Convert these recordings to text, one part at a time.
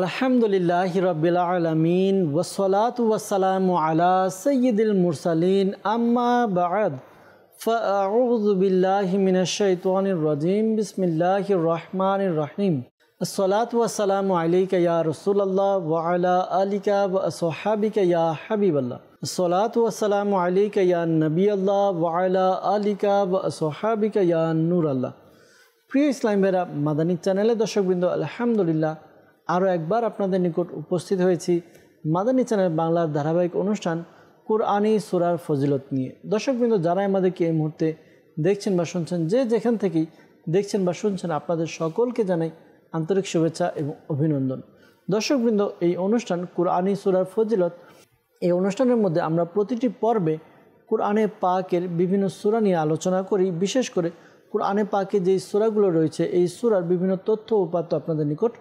الحمد لله رب العالمين والصلاة والسلام على سيد المرسلين أما بعد فأعوذ بالله من الشيطان الرجيم بسم الله الرحمن الرحيم الصلاة والسلام عليك يا رسول الله وعلى آلك وأصحابك يا حبيب الله الصلاة والسلام عليك يا نبي الله وعلى آلك وأصحابك يا نور الله في إسلام برا مدني تنالي دشاق بندو الحمد لله আরও একবার আপনাদের নিকট উপস্থিত হয়েছি মাদানী চ্যানেল বাংলার ধারাবাহিক অনুষ্ঠান কোরআনী সুরার ফজিলত নিয়ে দর্শকবৃন্দ যারা আমাদেরকে এই মুহূর্তে দেখছেন বা শুনছেন যে যেখান থেকেই দেখছেন বা শুনছেন আপনাদের সকলকে জানাই আন্তরিক শুভেচ্ছা এবং অভিনন্দন দর্শকবৃন্দ এই অনুষ্ঠান কোরআনী সুরার ফজিলত এই অনুষ্ঠানের মধ্যে আমরা প্রতিটি পর্বে কোরআনে পাকের বিভিন্ন সুরা নিয়ে আলোচনা করি বিশেষ করে কোরআনে পাকে যেই সুরাগুলো রয়েছে এই সুরার বিভিন্ন তথ্য উপাত্ত আপনাদের নিকট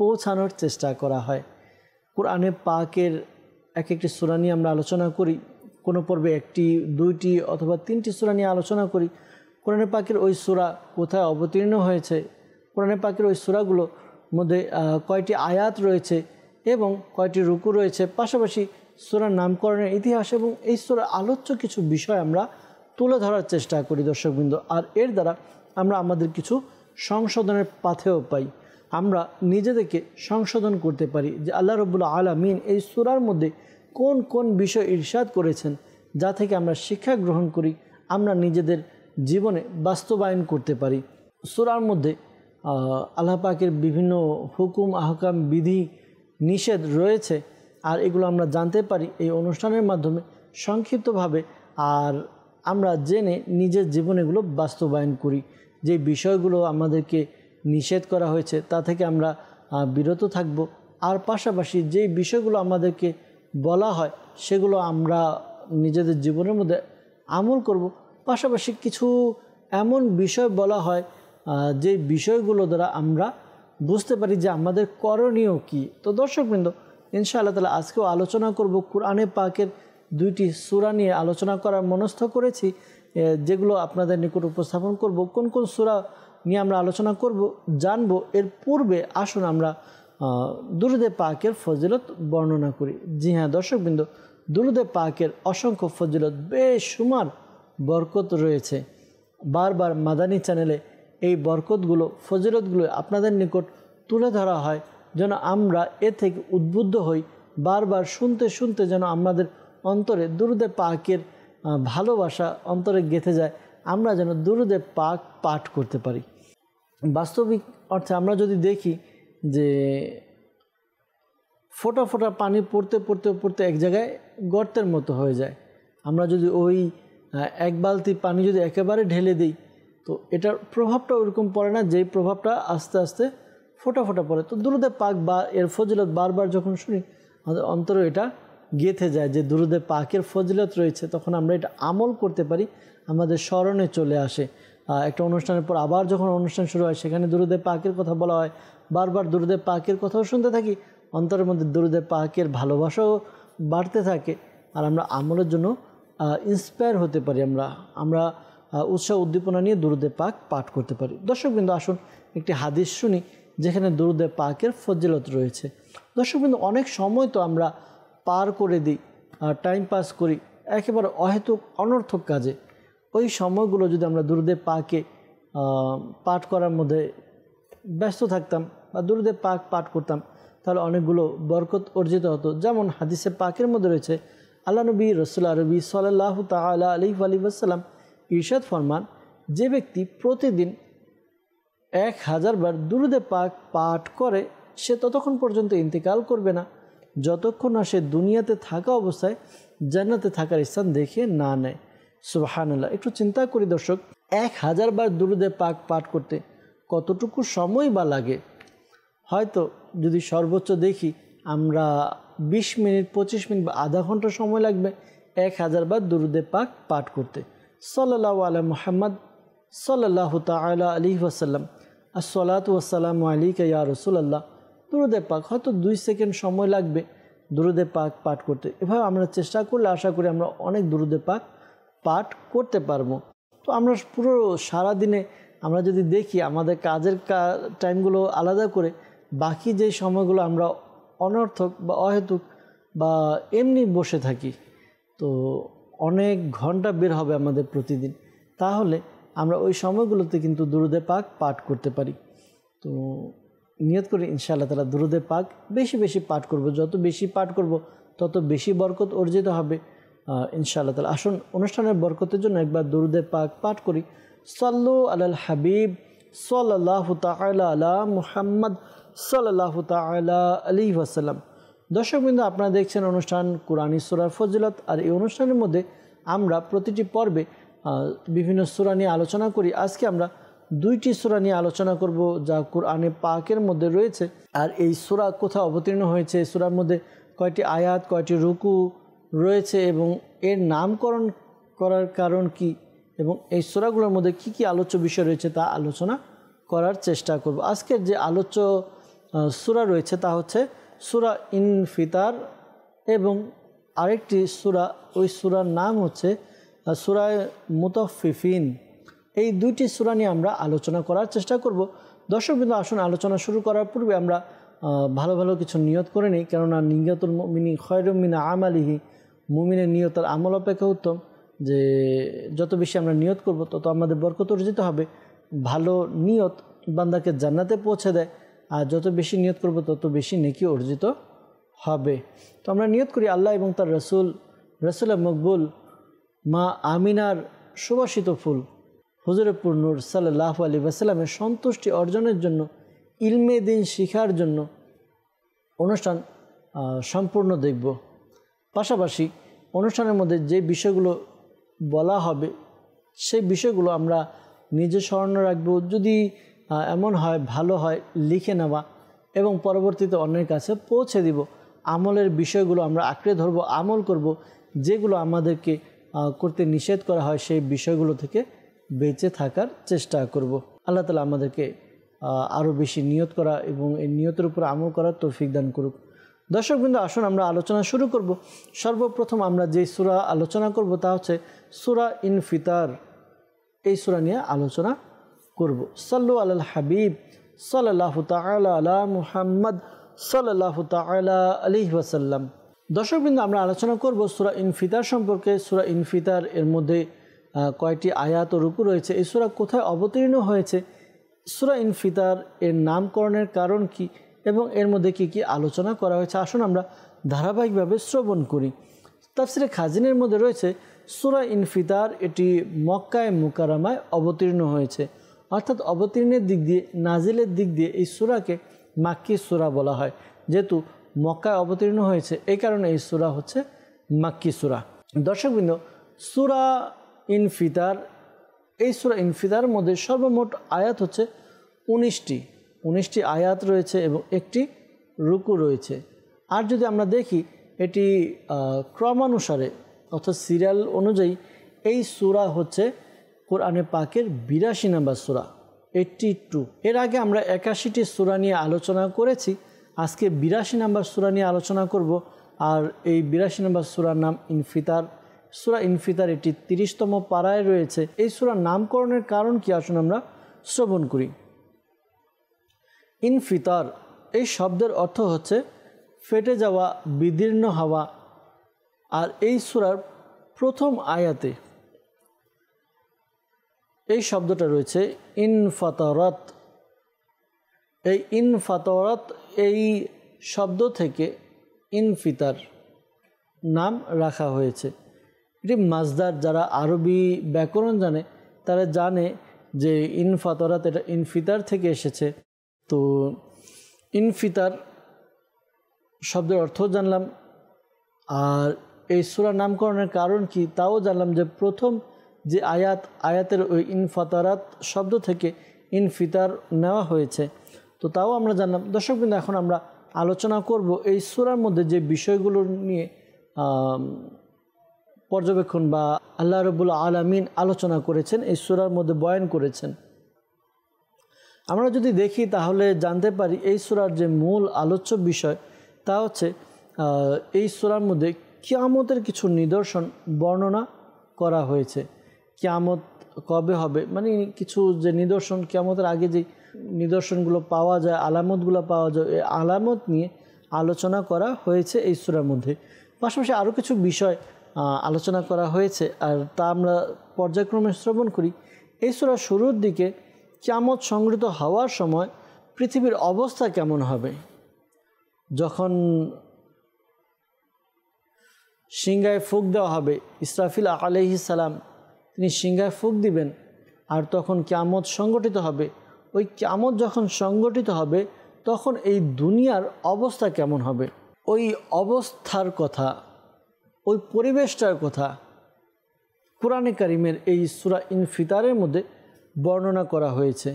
পৌঁছানোর চেষ্টা করা হয় কোরআনে পাকের এক একটি সুরা নিয়ে আমরা আলোচনা করি কোনো পর্বে একটি দুইটি অথবা তিনটি সুরা নিয়ে আলোচনা করি কোরআনে পাকের ওই সুরা কোথায় অবতীর্ণ হয়েছে কোরআনে পাকের ওই সুরাগুলো মধ্যে কয়টি আয়াত রয়েছে এবং কয়টি রুকু রয়েছে পাশাপাশি সুরার নামকরণের ইতিহাস এবং এই সুরার আলোচ্য কিছু বিষয় আমরা তুলে ধরার চেষ্টা করি দর্শকবৃন্দ আর এর দ্বারা আমরা আমাদের কিছু সংশোধনের পাথেও পাই আমরা নিজেদেরকে সংশোধন করতে পারি যে আল্লাহ রবুল্লা আলমিন এই সুরার মধ্যে কোন কোন বিষয় ইরশাদ করেছেন যা থেকে আমরা শিক্ষা গ্রহণ করি আমরা নিজেদের জীবনে বাস্তবায়ন করতে পারি সুরার মধ্যে আল্লাহ পাকের বিভিন্ন হুকুম আহকাম বিধি নিষেধ রয়েছে আর এগুলো আমরা জানতে পারি এই অনুষ্ঠানের মাধ্যমে সংক্ষিপ্তভাবে আর আমরা জেনে নিজের জীবনেগুলো বাস্তবায়ন করি যে বিষয়গুলো আমাদেরকে নিষেধ করা হয়েছে তা থেকে আমরা বিরত থাকব আর পাশাপাশি যেই বিষয়গুলো আমাদেরকে বলা হয় সেগুলো আমরা নিজেদের জীবনের মধ্যে আমল করব পাশাপাশি কিছু এমন বিষয় বলা হয় যে বিষয়গুলো দ্বারা আমরা বুঝতে পারি যে আমাদের করণীয় কি তো দর্শকবৃন্দ ইনশাআল্লাহ তালা আজকেও আলোচনা করব কোরআনে পাকের দুইটি সুরা নিয়ে আলোচনা করার মনস্থ করেছি যেগুলো আপনাদের নিকট উপস্থাপন করব কোন কোন সুরা নিয়ে আমরা আলোচনা করব জানব এর পূর্বে আসুন আমরা দুরুদে পাকের ফজিলত বর্ণনা করি জি হ্যাঁ দর্শকবৃন্দ দুরুদে পাকের অসংখ্য ফজিলত বেসুমার বরকত রয়েছে বারবার মাদানী চ্যানেলে এই বরকতগুলো ফজিলতগুলো আপনাদের নিকট তুলে ধরা হয় যেন আমরা এ থেকে উদ্বুদ্ধ হই বারবার শুনতে শুনতে যেন আমাদের অন্তরে দুরুদে পাকের ভালোবাসা অন্তরে গেঁথে যায় আমরা যেন দুরুদে পাক পাঠ করতে পারি বাস্তবিক অর্থে আমরা যদি দেখি যে ফোটা ফোটা পানি পড়তে পড়তে পড়তে এক জায়গায় গর্তের মতো হয়ে যায় আমরা যদি ওই এক বালতি পানি যদি একেবারে ঢেলে দিই তো এটার প্রভাবটা ওরকম পড়ে না যেই প্রভাবটা আস্তে আস্তে ফোটা ফোটা পড়ে তো দুরুদে পাক বা এর ফজিলত বারবার যখন শুনি আমাদের অন্তরে এটা গেঁথে যায় যে দুরুদে পাকের ফজিলত রয়েছে তখন আমরা এটা আমল করতে পারি আমাদের স্মরণে চলে আসে একটা অনুষ্ঠানের পর আবার যখন অনুষ্ঠান শুরু হয় সেখানে দুরুদেব পাকের কথা বলা হয় বারবার দুরুদেব পাকের কথাও শুনতে থাকি অন্তরের মধ্যে দুরুদেব পাকের ভালোবাসাও বাড়তে থাকে আর আমরা আমলের জন্য ইন্সপায়ার হতে পারি আমরা আমরা উৎসাহ উদ্দীপনা নিয়ে দুরুদেব পাক পাঠ করতে পারি দর্শকবৃন্দ আসুন একটি হাদিস শুনি যেখানে দুরুদেব পাকের ফজিলত রয়েছে দর্শকবৃন্দ অনেক সময় তো আমরা পার করে দিই টাইম পাস করি একেবারে অহেতুক অনর্থক কাজে ওই সময়গুলো যদি আমরা দুরুদে পাকে পাঠ করার মধ্যে ব্যস্ত থাকতাম বা দুরুদে পাক পাঠ করতাম তাহলে অনেকগুলো বরকত অর্জিত হতো যেমন হাদিসে পাকের মধ্যে রয়েছে আল্লাহ নবী রসুল আরবি সাল্লাহ তালা আলি আলী আসসালাম ইরশাদ ফরমান যে ব্যক্তি প্রতিদিন এক হাজারবার দুরুদে পাক পাঠ করে সে ততক্ষণ পর্যন্ত ইন্তেকাল করবে না যতক্ষণ না সে দুনিয়াতে থাকা অবস্থায় জান্নাতে থাকার স্থান দেখে না নেয় সুবাহান্লাহ একটু চিন্তা করি দর্শক এক হাজার বার দুরুদে পাক পাঠ করতে কতটুকু সময় বা লাগে হয়তো যদি সর্বোচ্চ দেখি আমরা ২০ মিনিট ২৫ মিনিট বা আধা ঘন্টা সময় লাগবে এক হাজার বার দুরুদে পাক পাঠ করতে সাল্লাহ আল মোহাম্মদ সাল্লাহ তালা আলি ওয়াসাল্লাম সলাত ওয়াসালাম আলিকা ইয়া রসুল্লাহ দুরুদে পাক হয়তো দুই সেকেন্ড সময় লাগবে দুরুদে পাক পাঠ করতে এভাবে আমরা চেষ্টা করলে আশা করি আমরা অনেক দুরুদে পাক পাঠ করতে পারবো তো আমরা পুরো সারাদিনে আমরা যদি দেখি আমাদের কাজের টাইমগুলো আলাদা করে বাকি যে সময়গুলো আমরা অনর্থক বা অহেতুক বা এমনি বসে থাকি তো অনেক ঘন্টা বের হবে আমাদের প্রতিদিন তাহলে আমরা ওই সময়গুলোতে কিন্তু দুরুদে পাক পাঠ করতে পারি তো নিয়ত করে ইনশাআল্লাহ তালা দুরুদে পাক বেশি বেশি পাঠ করব যত বেশি পাঠ করব তত বেশি বরকত অর্জিত হবে ইনশাআল্লাহ তালা আসুন অনুষ্ঠানের বরকতের জন্য একবার দুরুদে পাক পাঠ করি সাল্লু আলাল হাবিব সাল্লাহ তালা আলা মুহাম্মদ সাল্লাহ তালা আলী ওয়াসাল্লাম বিন্দু আপনারা দেখছেন অনুষ্ঠান কোরআনী সুরার ফজিলত আর এই অনুষ্ঠানের মধ্যে আমরা প্রতিটি পর্বে বিভিন্ন সুরা নিয়ে আলোচনা করি আজকে আমরা দুইটি সুরা নিয়ে আলোচনা করব যা কোরআনে পাকের মধ্যে রয়েছে আর এই সুরা কোথাও অবতীর্ণ হয়েছে সুরার মধ্যে কয়টি আয়াত কয়টি রুকু রয়েছে এবং এর নামকরণ করার কারণ কি এবং এই সোরাগুলোর মধ্যে কি কি আলোচ্য বিষয় রয়েছে তা আলোচনা করার চেষ্টা করব আজকের যে আলোচ্য সুরা রয়েছে তা হচ্ছে সুরা ইনফিতার এবং আরেকটি সুরা ওই সুরার নাম হচ্ছে সুরায় মুতফিফিন এই দুইটি সুরা নিয়ে আমরা আলোচনা করার চেষ্টা করব দর্শক বিন্দু আসুন আলোচনা শুরু করার পূর্বে আমরা ভালো ভালো কিছু নিয়ত করে নিই কেননা নিঙ্গাতুল মিনি খয়রমিনা আমালিহি মুমিনের নিয়ত আর আমল অপেক্ষা উত্তম যে যত বেশি আমরা নিয়ত করব তত আমাদের বরকত অর্জিত হবে ভালো নিয়ত বান্দাকে জান্নাতে পৌঁছে দেয় আর যত বেশি নিয়ত করব তত বেশি নেকি অর্জিত হবে তো আমরা নিয়ত করি আল্লাহ এবং তার রসুল রসুল মকবুল মা আমিনার সুবাসিত ফুল হুজুরপুর নূর সাল্লাহ আলী বাসাল্লামের সন্তুষ্টি অর্জনের জন্য ইলমে দিন শিখার জন্য অনুষ্ঠান সম্পূর্ণ দেখব পাশাপাশি অনুষ্ঠানের মধ্যে যে বিষয়গুলো বলা হবে সেই বিষয়গুলো আমরা নিজে স্মরণ রাখব যদি এমন হয় ভালো হয় লিখে নেওয়া এবং পরবর্তীতে অন্যের কাছে পৌঁছে দিব আমলের বিষয়গুলো আমরা আঁকড়ে ধরব আমল করব যেগুলো আমাদেরকে করতে নিষেধ করা হয় সেই বিষয়গুলো থেকে বেঁচে থাকার চেষ্টা করব। আল্লাহ তালা আমাদেরকে আরও বেশি নিয়ত করা এবং এই নিয়তের উপর আমল করার তৌফিক দান করুক বিন্দু আসুন আমরা আলোচনা শুরু করব সর্বপ্রথম আমরা যে সুরা আলোচনা করব তা হচ্ছে সুরা ইনফিতার এই সুরা নিয়ে আলোচনা করব সাল্লু আল হাবিব সাল্লাহ তালা আলা মুহাম্মদ সাল্লাহ তালা আলি ওয়াসাল্লাম বিন্দু আমরা আলোচনা করব সুরা ইনফিতার সম্পর্কে সুরা ইনফিতার এর মধ্যে কয়েকটি আয়াত ও রুকু রয়েছে এই সুরা কোথায় অবতীর্ণ হয়েছে সুরা ইনফিতার এর নামকরণের কারণ কী এবং এর মধ্যে কি কি আলোচনা করা হয়েছে আসুন আমরা ধারাবাহিকভাবে শ্রবণ করি তাফসিরে খাজিনের মধ্যে রয়েছে সুরা ইনফিতার এটি মক্কায় মুকারামায় অবতীর্ণ হয়েছে অর্থাৎ অবতীর্ণের দিক দিয়ে নাজিলের দিক দিয়ে এই সুরাকে মাক্কি সুরা বলা হয় যেহেতু মক্কায় অবতীর্ণ হয়েছে এই কারণে এই সুরা হচ্ছে মাক্কি সুরা দর্শকবৃন্দ সুরা ইনফিতার এই সুরা ইনফিতার মধ্যে সর্বমোট আয়াত হচ্ছে উনিশটি উনিশটি আয়াত রয়েছে এবং একটি রুকু রয়েছে আর যদি আমরা দেখি এটি ক্রমানুসারে অর্থাৎ সিরিয়াল অনুযায়ী এই সুরা হচ্ছে কোরআনে পাকের বিরাশি নাম্বার সুরা এইটটি টু এর আগে আমরা একাশিটি সুরা নিয়ে আলোচনা করেছি আজকে বিরাশি নাম্বার সুরা নিয়ে আলোচনা করব আর এই বিরাশি নাম্বার সুরার নাম ইনফিতার সুরা ইনফিতার এটি তিরিশতম পাড়ায় রয়েছে এই সুরার নামকরণের কারণ কি আসুন আমরা শ্রবণ করি ইনফিতর এই শব্দের অর্থ হচ্ছে ফেটে যাওয়া বিদীর্ণ হওয়া আর এই সুরার প্রথম আয়াতে এই শব্দটা রয়েছে ইনফাতরত এই ইনফাতরত এই শব্দ থেকে ইনফিতার নাম রাখা হয়েছে এটি মাজদার যারা আরবি ব্যাকরণ জানে তারা জানে যে ইনফাতরাত এটা ইনফিতার থেকে এসেছে তো ইনফিতার শব্দের অর্থ জানলাম আর এই সুরা নামকরণের কারণ কি তাও জানলাম যে প্রথম যে আয়াত আয়াতের ওই ইনফাতারাত শব্দ থেকে ইনফিতার নেওয়া হয়েছে তো তাও আমরা জানলাম দর্শক কিন্তু এখন আমরা আলোচনা করব এই সুরার মধ্যে যে বিষয়গুলো নিয়ে পর্যবেক্ষণ বা আল্লাহ রবুল আলামিন আলোচনা করেছেন এই সুরার মধ্যে বয়ান করেছেন আমরা যদি দেখি তাহলে জানতে পারি এই সুরার যে মূল আলোচ্য বিষয় তা হচ্ছে এই সুরার মধ্যে কিয়ামতের কিছু নিদর্শন বর্ণনা করা হয়েছে কিয়ামত কবে হবে মানে কিছু যে নিদর্শন কিয়ামতের আগে যে নিদর্শনগুলো পাওয়া যায় আলামতগুলো পাওয়া যায় এই আলামত নিয়ে আলোচনা করা হয়েছে এই সুরার মধ্যে পাশাপাশি আরও কিছু বিষয় আলোচনা করা হয়েছে আর তা আমরা পর্যায়ক্রমে শ্রবণ করি এই সুরা শুরুর দিকে কিয়ামত সংগৃহীত হওয়ার সময় পৃথিবীর অবস্থা কেমন হবে যখন সিংহায় ফুক দেওয়া হবে ইসরাফিল আলহি সালাম তিনি সিংহায় ফুক দিবেন আর তখন ক্যামত সংগঠিত হবে ওই ক্যামত যখন সংগঠিত হবে তখন এই দুনিয়ার অবস্থা কেমন হবে ওই অবস্থার কথা ওই পরিবেশটার কথা কোরআনে কারিমের এই সুরা ইনফিতারের মধ্যে বর্ণনা করা হয়েছে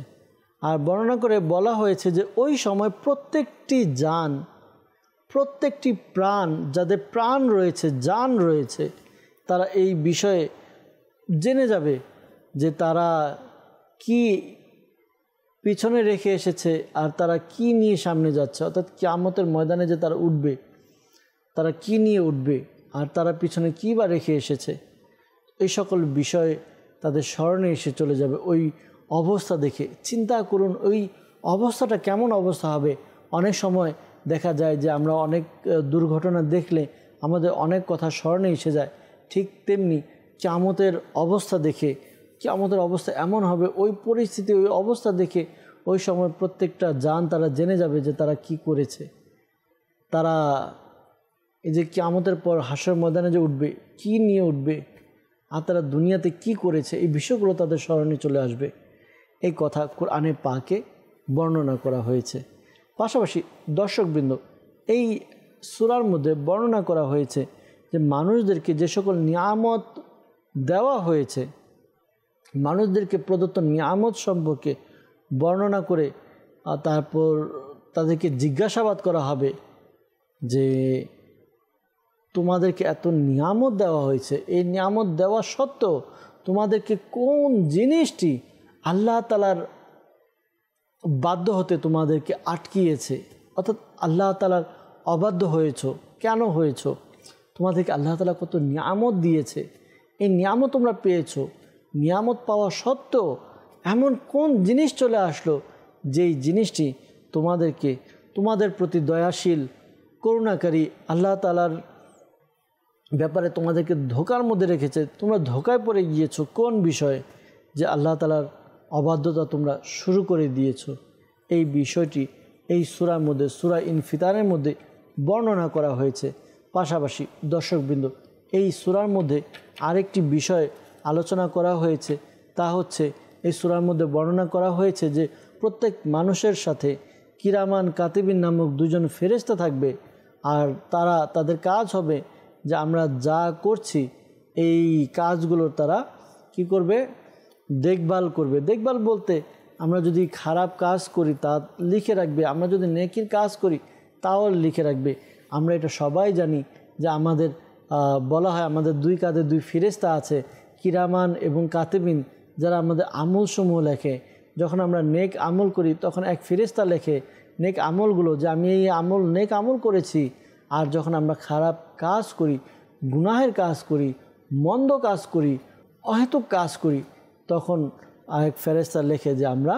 আর বর্ণনা করে বলা হয়েছে যে ওই সময় প্রত্যেকটি যান প্রত্যেকটি প্রাণ যাদের প্রাণ রয়েছে যান রয়েছে তারা এই বিষয়ে জেনে যাবে যে তারা কি পিছনে রেখে এসেছে আর তারা কি নিয়ে সামনে যাচ্ছে অর্থাৎ কিয়ামতের ময়দানে যে তারা উঠবে তারা কি নিয়ে উঠবে আর তারা পিছনে কী বা রেখে এসেছে এই সকল বিষয়ে তাদের স্মরণে এসে চলে যাবে ওই অবস্থা দেখে চিন্তা করুন ওই অবস্থাটা কেমন অবস্থা হবে অনেক সময় দেখা যায় যে আমরা অনেক দুর্ঘটনা দেখলে আমাদের অনেক কথা স্মরণে এসে যায় ঠিক তেমনি চামতের অবস্থা দেখে চামতের অবস্থা এমন হবে ওই পরিস্থিতি ওই অবস্থা দেখে ওই সময় প্রত্যেকটা যান তারা জেনে যাবে যে তারা কি করেছে তারা এই যে কামতের পর হাসের ময়দানে যে উঠবে কি নিয়ে উঠবে আর তারা দুনিয়াতে কি করেছে এই বিষয়গুলো তাদের স্মরণে চলে আসবে এই কথা কোরআনে পাকে বর্ণনা করা হয়েছে পাশাপাশি দর্শকবৃন্দ এই সুরার মধ্যে বর্ণনা করা হয়েছে যে মানুষদেরকে যে সকল নিয়ামত দেওয়া হয়েছে মানুষদেরকে প্রদত্ত নিয়ামত সম্পর্কে বর্ণনা করে তারপর তাদেরকে জিজ্ঞাসাবাদ করা হবে যে তোমাদেরকে এত নিয়ামত দেওয়া হয়েছে এই নিয়ামত দেওয়া সত্ত্বেও তোমাদেরকে কোন জিনিসটি আল্লাহ তালার বাধ্য হতে তোমাদেরকে আটকিয়েছে অর্থাৎ আল্লাহ তালার অবাধ্য হয়েছ কেন হয়েছ তোমাদেরকে আল্লাহ তালা কত নিয়ামত দিয়েছে এই নিয়ামত তোমরা পেয়েছ নিয়ামত পাওয়া সত্ত্বেও এমন কোন জিনিস চলে আসলো যেই জিনিসটি তোমাদেরকে তোমাদের প্রতি দয়াশীল করুণাকারী আল্লাহ তালার ব্যাপারে তোমাদেরকে ধোকার মধ্যে রেখেছে তোমরা ধোকায় পড়ে গিয়েছো কোন বিষয়ে যে আল্লাহ তালার অবাধ্যতা তোমরা শুরু করে দিয়েছ এই বিষয়টি এই সুরার মধ্যে সুরা ইনফিতারের মধ্যে বর্ণনা করা হয়েছে পাশাপাশি দর্শকবৃন্দ এই সুরার মধ্যে আরেকটি বিষয় আলোচনা করা হয়েছে তা হচ্ছে এই সুরার মধ্যে বর্ণনা করা হয়েছে যে প্রত্যেক মানুষের সাথে কিরামান কাতিবিন নামক দুজন ফেরেস্তা থাকবে আর তারা তাদের কাজ হবে যে আমরা যা করছি এই কাজগুলো তারা কি করবে দেখভাল করবে দেখভাল বলতে আমরা যদি খারাপ কাজ করি তা লিখে রাখবে আমরা যদি নেকির কাজ করি তাও লিখে রাখবে আমরা এটা সবাই জানি যে আমাদের বলা হয় আমাদের দুই কাঁধে দুই ফিরেস্তা আছে কিরামান এবং কাতেবিন যারা আমাদের আমল সমূহ লেখে যখন আমরা নেক আমল করি তখন এক ফিরেস্তা লেখে নেক আমলগুলো যে আমি এই আমল নেক আমল করেছি আর যখন আমরা খারাপ কাজ করি গুনাহের কাজ করি মন্দ কাজ করি অহেতুক কাজ করি তখন আরেক ফেরেস্তা লেখে যে আমরা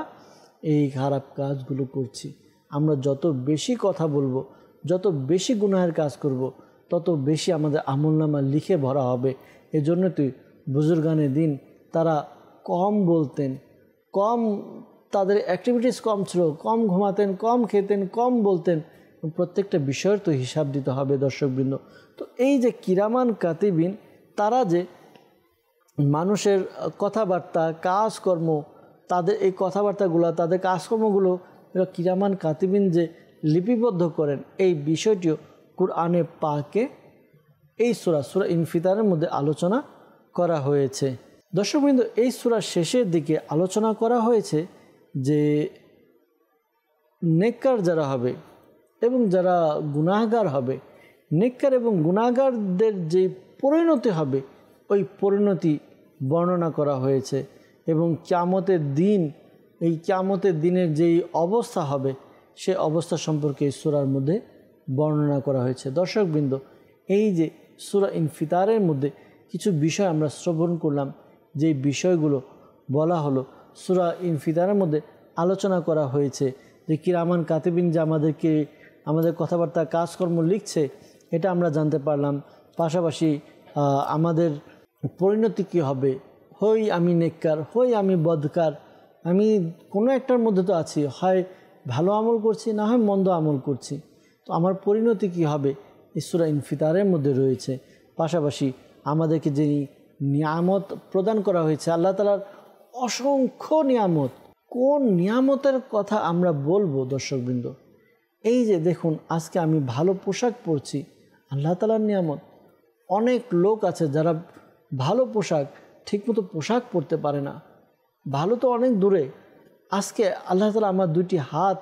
এই খারাপ কাজগুলো করছি আমরা যত বেশি কথা বলবো যত বেশি গুনাহের কাজ করব। তত বেশি আমাদের আমলনামা লিখে ভরা হবে এজন্য তুই বুজুর্গানের দিন তারা কম বলতেন কম তাদের অ্যাক্টিভিটিস কম ছিল কম ঘুমাতেন কম খেতেন কম বলতেন প্রত্যেকটা বিষয়ের তো হিসাব দিতে হবে দর্শকবৃন্দ তো এই যে কিরামান কাতিবিন তারা যে মানুষের কথাবার্তা কাজকর্ম তাদের এই কথাবার্তাগুলো তাদের কাজকর্মগুলো কিরামান কাতিবিন যে লিপিবদ্ধ করেন এই বিষয়টিও কোরআনে পাকে এই সুরা সুরা ইনফিতারের মধ্যে আলোচনা করা হয়েছে দর্শকবৃন্দ এই সুরার শেষের দিকে আলোচনা করা হয়েছে যে নেককার যারা হবে এবং যারা গুণাগার হবে নেককার এবং গুণাগারদের যে পরিণতি হবে ওই পরিণতি বর্ণনা করা হয়েছে এবং ক্যামতের দিন এই ক্যামতের দিনের যেই অবস্থা হবে সে অবস্থা সম্পর্কে এই সুরার মধ্যে বর্ণনা করা হয়েছে দর্শকবৃন্দ এই যে সুরা ইনফিতারের মধ্যে কিছু বিষয় আমরা শ্রবণ করলাম যে বিষয়গুলো বলা হলো সুরা ইনফিতারের মধ্যে আলোচনা করা হয়েছে যে কিরামান কাতেবিন যে আমাদেরকে আমাদের কথাবার্তা কাজকর্ম লিখছে এটা আমরা জানতে পারলাম পাশাপাশি আমাদের পরিণতি কী হবে হই আমি নেককার হই আমি বদকার আমি কোনো একটার মধ্যে তো আছি হয় ভালো আমল করছি না হয় মন্দ আমল করছি তো আমার পরিণতি কি হবে ঈশ্বরা ইনফিতারের মধ্যে রয়েছে পাশাপাশি আমাদেরকে যিনি নিয়ামত প্রদান করা হয়েছে আল্লাহ তালার অসংখ্য নিয়ামত কোন নিয়ামতের কথা আমরা বলবো দর্শকবৃন্দ এই যে দেখুন আজকে আমি ভালো পোশাক পরছি আল্লাহ তালার নিয়ামত অনেক লোক আছে যারা ভালো পোশাক ঠিকমতো পোশাক পরতে পারে না ভালো তো অনেক দূরে আজকে আল্লাহ তালা আমার দুইটি হাত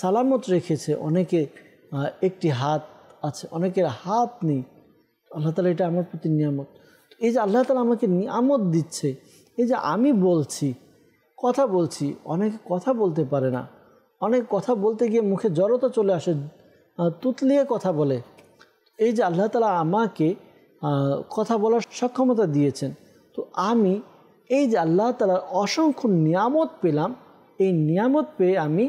সালামত রেখেছে অনেকে একটি হাত আছে অনেকের হাত নেই আল্লাহ তালা এটা আমার প্রতি নিয়ামত এই যে আল্লাহ তালা আমাকে নিয়ামত দিচ্ছে এই যে আমি বলছি কথা বলছি অনেকে কথা বলতে পারে না অনেক কথা বলতে গিয়ে মুখে জড়তা চলে আসে তুতলিয়ে কথা বলে এই যে আল্লাহ তালা আমাকে কথা বলার সক্ষমতা দিয়েছেন তো আমি এই যে আল্লাহ তালার অসংখ্য নিয়ামত পেলাম এই নিয়ামত পেয়ে আমি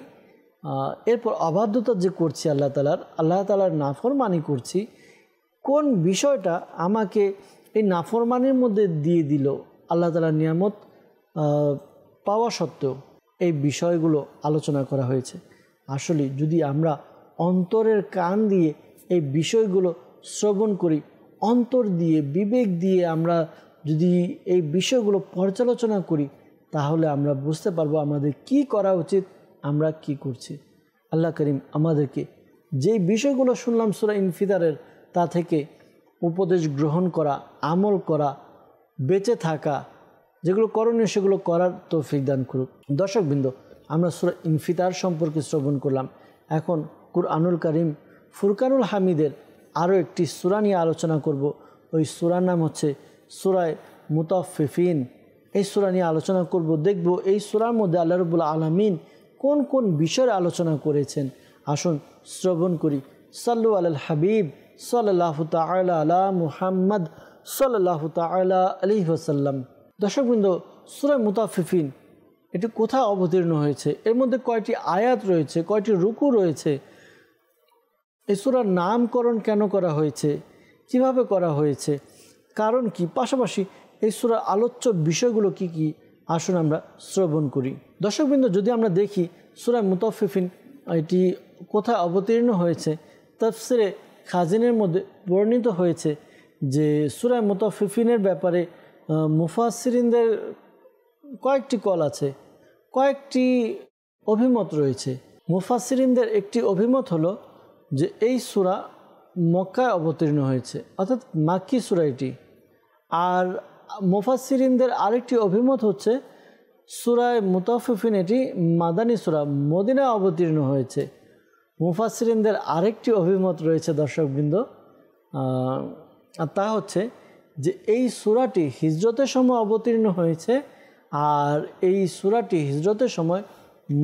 এরপর অবাধ্যতা যে করছি আল্লাহ তালার আল্লাহ তালার নাফরমানি করছি কোন বিষয়টা আমাকে এই নাফরমানির মধ্যে দিয়ে দিল আল্লাহ তালার নিয়ামত পাওয়া সত্ত্বেও এই বিষয়গুলো আলোচনা করা হয়েছে আসলে যদি আমরা অন্তরের কান দিয়ে এই বিষয়গুলো শ্রবণ করি অন্তর দিয়ে বিবেক দিয়ে আমরা যদি এই বিষয়গুলো পর্যালোচনা করি তাহলে আমরা বুঝতে পারবো আমাদের কি করা উচিত আমরা কি করছি আল্লাহ করিম আমাদেরকে যেই বিষয়গুলো শুনলাম সুরা ইনফিদারের তা থেকে উপদেশ গ্রহণ করা আমল করা বেঁচে থাকা যেগুলো করণীয় সেগুলো করার তৌফিক দান করুক দর্শকবৃন্দ আমরা সুরা ইনফিতার সম্পর্কে শ্রবণ করলাম এখন কুরআনুল করিম ফুরকানুল হামিদের আরও একটি সুরা নিয়ে আলোচনা করব ওই সুরার নাম হচ্ছে সুরায় মুতাফিফিন এই সুরা নিয়ে আলোচনা করব দেখব এই সুরার মধ্যে আল্লাহ রবুল্লা আলমিন কোন কোন বিষয়ে আলোচনা করেছেন আসুন শ্রবণ করি সাল্লু আল হাবিব সাল্লাহ তালা আলা মুহাম্মদ সাল্লাহ তালা আলি ওসাল্লাম দর্শকবৃন্দ সুরায় মুতাফিফিন এটি কোথায় অবতীর্ণ হয়েছে এর মধ্যে কয়টি আয়াত রয়েছে কয়টি রুকু রয়েছে এই সুরার নামকরণ কেন করা হয়েছে কিভাবে করা হয়েছে কারণ কি পাশাপাশি এই সুরার আলোচ্য বিষয়গুলো কি কি আসুন আমরা শ্রবণ করি দর্শকবৃন্দ যদি আমরা দেখি সুরায় মুতাফিফিন এটি কোথায় অবতীর্ণ হয়েছে তফসিরে খাজিনের মধ্যে বর্ণিত হয়েছে যে সুরায় মুতাফিফিনের ব্যাপারে মুফাসরিনদের কয়েকটি কল আছে কয়েকটি অভিমত রয়েছে মুফাসরিনদের একটি অভিমত হলো যে এই সুরা মক্কায় অবতীর্ণ হয়েছে অর্থাৎ মাক্কি সুরা এটি আর মুফাসিরিনদের আরেকটি অভিমত হচ্ছে সুরায় মুতাফিফিন এটি মাদানী সুরা মদিনায় অবতীর্ণ হয়েছে মুফাসিরিনদের আরেকটি অভিমত রয়েছে দর্শকবৃন্দ আর তা হচ্ছে যে এই সুরাটি হিজরতের সময় অবতীর্ণ হয়েছে আর এই সুরাটি হিজরতের সময়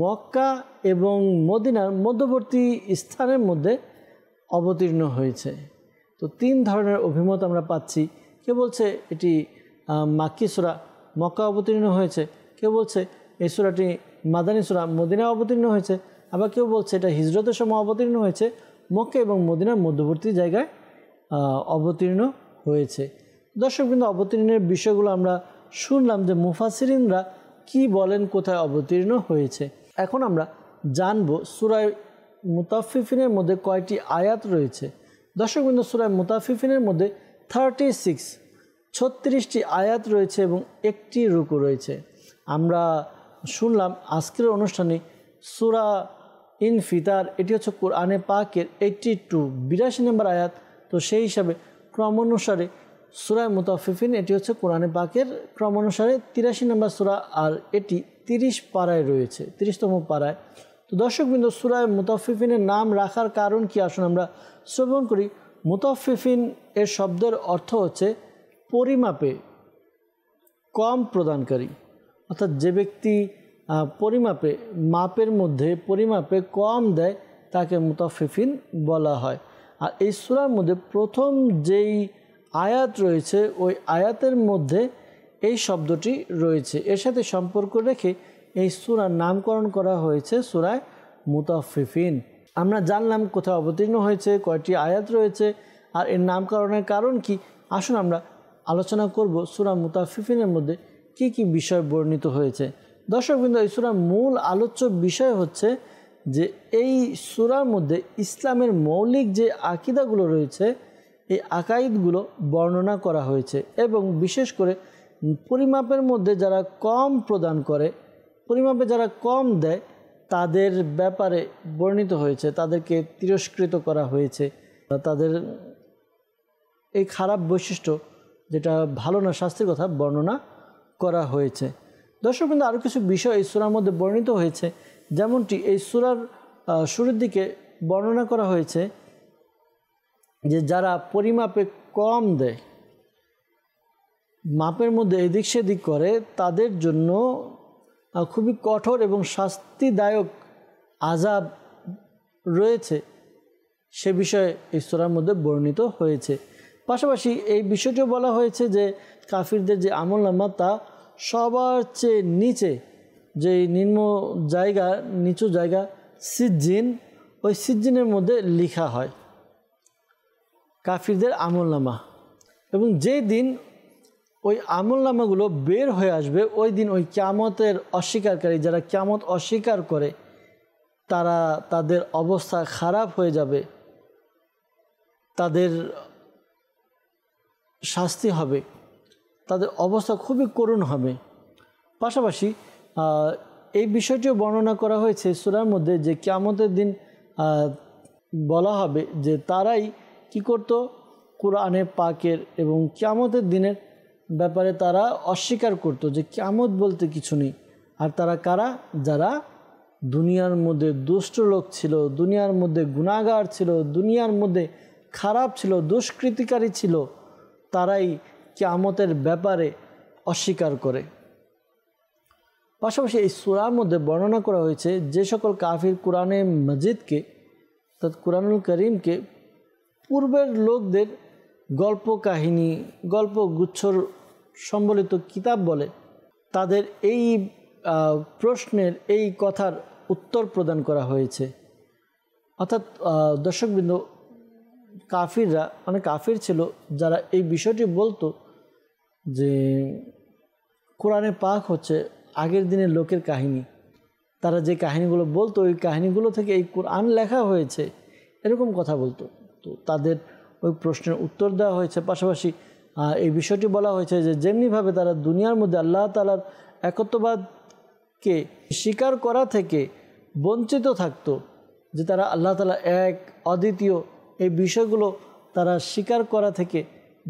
মক্কা এবং মদিনার মধ্যবর্তী স্থানের মধ্যে অবতীর্ণ হয়েছে তো তিন ধরনের অভিমত আমরা পাচ্ছি কে বলছে এটি মাক্কি সুরা মক্কা অবতীর্ণ হয়েছে কেউ বলছে এই সুরাটি মাদানী সুরা মদিনা অবতীর্ণ হয়েছে আবার কেউ বলছে এটা হিজরতের সময় অবতীর্ণ হয়েছে মক্কা এবং মদিনার মধ্যবর্তী জায়গায় অবতীর্ণ হয়েছে বিন্দু অবতীর্ণের বিষয়গুলো আমরা শুনলাম যে মুফাসিরিনরা কি বলেন কোথায় অবতীর্ণ হয়েছে এখন আমরা জানব সুরায় মুতাফিফিনের মধ্যে কয়টি আয়াত রয়েছে বিন্দু সুরায় মুতাফিফিনের মধ্যে থার্টি সিক্স ছত্রিশটি আয়াত রয়েছে এবং একটি রুকু রয়েছে আমরা শুনলাম আজকের অনুষ্ঠানে সুরা ইন ফিতার এটি হচ্ছে কোরআনে পাকের এইটটি টু বিরাশি নম্বর আয়াত তো সেই হিসাবে ক্রমানুসারে সুরায় মুতাফিফিন এটি হচ্ছে কোরআনে পাকের ক্রমানুসারে তিরাশি নম্বর সুরা আর এটি তিরিশ পাড়ায় রয়েছে তিরিশতম পাড়ায় তো দর্শকবৃন্দ সুরায় মুতাফিফিনের নাম রাখার কারণ কি আসুন আমরা শ্রবণ করি মুতাফিফিন এর শব্দের অর্থ হচ্ছে পরিমাপে কম প্রদানকারী অর্থাৎ যে ব্যক্তি পরিমাপে মাপের মধ্যে পরিমাপে কম দেয় তাকে মুতাফিফিন বলা হয় আর এই সুরার মধ্যে প্রথম যেই আয়াত রয়েছে ওই আয়াতের মধ্যে এই শব্দটি রয়েছে এর সাথে সম্পর্ক রেখে এই সুরার নামকরণ করা হয়েছে সুরায় মুতাফিফিন আমরা জানলাম কোথায় অবতীর্ণ হয়েছে কয়টি আয়াত রয়েছে আর এর নামকরণের কারণ কি আসুন আমরা আলোচনা করব সুরা মুতাফিফিনের মধ্যে কি কি বিষয় বর্ণিত হয়েছে দর্শকবৃন্দ এই সুরার মূল আলোচ্য বিষয় হচ্ছে যে এই সুরার মধ্যে ইসলামের মৌলিক যে আকিদাগুলো রয়েছে এই আকাইদগুলো বর্ণনা করা হয়েছে এবং বিশেষ করে পরিমাপের মধ্যে যারা কম প্রদান করে পরিমাপে যারা কম দেয় তাদের ব্যাপারে বর্ণিত হয়েছে তাদেরকে তিরস্কৃত করা হয়েছে তাদের এই খারাপ বৈশিষ্ট্য যেটা ভালো না শাস্তির কথা বর্ণনা করা হয়েছে দর্শক বিন্দু আরও কিছু বিষয় এই সুরার মধ্যে বর্ণিত হয়েছে যেমনটি এই সুরার শুরুর দিকে বর্ণনা করা হয়েছে যে যারা পরিমাপে কম দেয় মাপের মধ্যে এদিক সেদিক করে তাদের জন্য খুবই কঠোর এবং শাস্তিদায়ক আজাব রয়েছে সে বিষয়ে ঈশ্বরের মধ্যে বর্ণিত হয়েছে পাশাপাশি এই বিষয়টিও বলা হয়েছে যে কাফিরদের যে নামা তা সবার চেয়ে নিচে যে নিম্ন জায়গা নিচু জায়গা সিজিন ওই সিজিনের মধ্যে লিখা হয় কাফিরদের আমল নামা এবং যেই দিন ওই আমল নামাগুলো বের হয়ে আসবে ওই দিন ওই ক্যামতের অস্বীকারী যারা ক্যামত অস্বীকার করে তারা তাদের অবস্থা খারাপ হয়ে যাবে তাদের শাস্তি হবে তাদের অবস্থা খুবই করুণ হবে পাশাপাশি এই বিষয়টিও বর্ণনা করা হয়েছে সুরার মধ্যে যে ক্যামতের দিন বলা হবে যে তারাই কি করত কোরআনে পাকের এবং ক্যামতের দিনের ব্যাপারে তারা অস্বীকার করত যে ক্যামত বলতে কিছু নেই আর তারা কারা যারা দুনিয়ার মধ্যে দুষ্ট লোক ছিল দুনিয়ার মধ্যে গুণাগার ছিল দুনিয়ার মধ্যে খারাপ ছিল দুষ্কৃতিকারী ছিল তারাই ক্যামতের ব্যাপারে অস্বীকার করে পাশাপাশি এই সুরার মধ্যে বর্ণনা করা হয়েছে যে সকল কাফির কোরআনে মজিদকে তৎ কোরআনুল করিমকে পূর্বের লোকদের গল্প কাহিনী গল্প গুচ্ছর সম্বলিত কিতাব বলে তাদের এই প্রশ্নের এই কথার উত্তর প্রদান করা হয়েছে অর্থাৎ দর্শকবৃন্দ কাফিররা মানে কাফির ছিল যারা এই বিষয়টি বলতো যে কোরআনে পাক হচ্ছে আগের দিনের লোকের কাহিনী তারা যে কাহিনীগুলো বলতো ওই কাহিনীগুলো থেকে এই কোরআন লেখা হয়েছে এরকম কথা বলতো তো তাদের ওই প্রশ্নের উত্তর দেওয়া হয়েছে পাশাপাশি এই বিষয়টি বলা হয়েছে যে যেমনিভাবে তারা দুনিয়ার মধ্যে আল্লাহ তালার একত্ববাদকে স্বীকার করা থেকে বঞ্চিত থাকতো যে তারা আল্লাহ তালা এক অদ্বিতীয় এই বিষয়গুলো তারা স্বীকার করা থেকে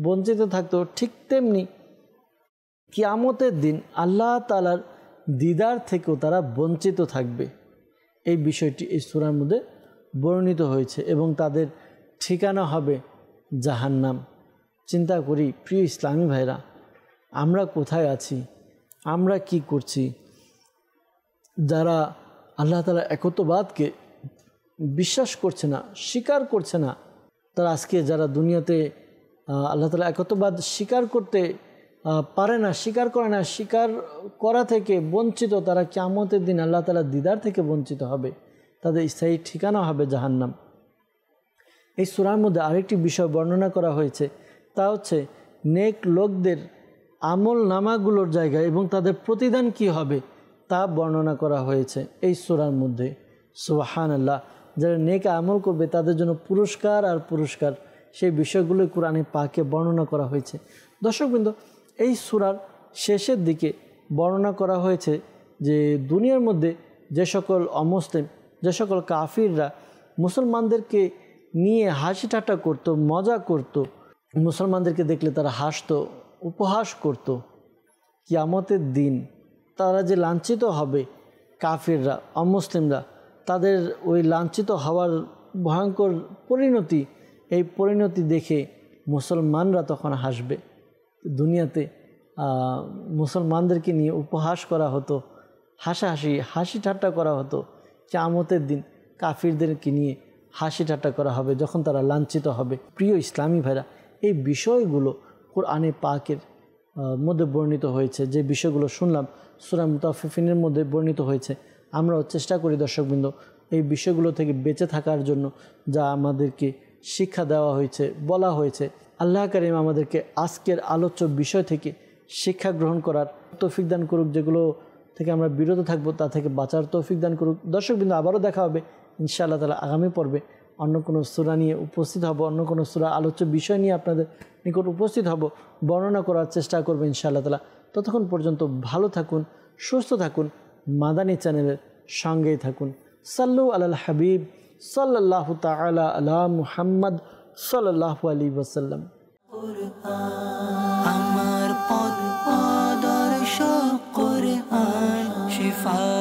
বঞ্চিত থাকতো ঠিক তেমনি কিয়ামতের দিন আল্লাহ তালার দিদার থেকেও তারা বঞ্চিত থাকবে এই বিষয়টি এই সুরার মধ্যে বর্ণিত হয়েছে এবং তাদের ঠিকানা হবে জাহান্নাম চিন্তা করি প্রিয় ইসলামী ভাইরা আমরা কোথায় আছি আমরা কি করছি যারা আল্লাহ তালা একতবাদকে বিশ্বাস করছে না স্বীকার করছে না তারা আজকে যারা দুনিয়াতে আল্লাহ তালা একতবাদ স্বীকার করতে পারে না স্বীকার করে না স্বীকার করা থেকে বঞ্চিত তারা কেমতের দিন আল্লাহ তালা দিদার থেকে বঞ্চিত হবে তাদের স্থায়ী ঠিকানা হবে জাহান্নাম এই সুরার মধ্যে আরেকটি বিষয় বর্ণনা করা হয়েছে তা হচ্ছে নেক লোকদের আমল নামাগুলোর জায়গায় এবং তাদের প্রতিদান কি হবে তা বর্ণনা করা হয়েছে এই সুরার মধ্যে সুবাহান আল্লাহ যারা নেক আমল করবে তাদের জন্য পুরস্কার আর পুরস্কার সেই বিষয়গুলো কোরআনে পাকে বর্ণনা করা হয়েছে দর্শকবৃন্দ এই সুরার শেষের দিকে বর্ণনা করা হয়েছে যে দুনিয়ার মধ্যে যে সকল অমুসলিম যে সকল কাফিররা মুসলমানদেরকে নিয়ে হাসি ঠাট্টা করতো মজা করত। মুসলমানদেরকে দেখলে তারা হাসত উপহাস করত। কিয়ামতের দিন তারা যে লাঞ্ছিত হবে কাফিররা অমুসলিমরা তাদের ওই লাঞ্ছিত হওয়ার ভয়ঙ্কর পরিণতি এই পরিণতি দেখে মুসলমানরা তখন হাসবে দুনিয়াতে মুসলমানদেরকে নিয়ে উপহাস করা হতো হাসাহাসি হাসি ঠাট্টা করা হতো চামতের দিন কাফিরদেরকে নিয়ে হাসি ঠাট্টা করা হবে যখন তারা লাঞ্ছিত হবে প্রিয় ইসলামী ভাইরা এই বিষয়গুলো কোরআনে পাকের মধ্যে বর্ণিত হয়েছে যে বিষয়গুলো শুনলাম সুরাম তফিফিনের মধ্যে বর্ণিত হয়েছে আমরাও চেষ্টা করি দর্শকবৃন্দ এই বিষয়গুলো থেকে বেঁচে থাকার জন্য যা আমাদেরকে শিক্ষা দেওয়া হয়েছে বলা হয়েছে আল্লাহ কারিম আমাদেরকে আজকের আলোচ্য বিষয় থেকে শিক্ষা গ্রহণ করার তৌফিক দান করুক যেগুলো থেকে আমরা বিরত থাকবো তা থেকে বাঁচার তৌফিক দান করুক দর্শকবৃন্দ আবারও দেখা হবে ইনশাআল্লাহ তালা আগামী পর্বে অন্য কোনো সুরা নিয়ে উপস্থিত হব অন্য কোনো সুরা আলোচ্য বিষয় নিয়ে আপনাদের নিকট উপস্থিত হব বর্ণনা করার চেষ্টা করবো ইনশাআল্লাহ তালা ততক্ষণ পর্যন্ত ভালো থাকুন সুস্থ থাকুন মাদানি চ্যানেলের সঙ্গেই থাকুন সাল্লু আলাল হাবিব সাল্লাহ তালা আলা মুহাম্মদ সাল্লাহ আলী ওসাল্লাম আমার পদ আদর্শ করে আন শিফা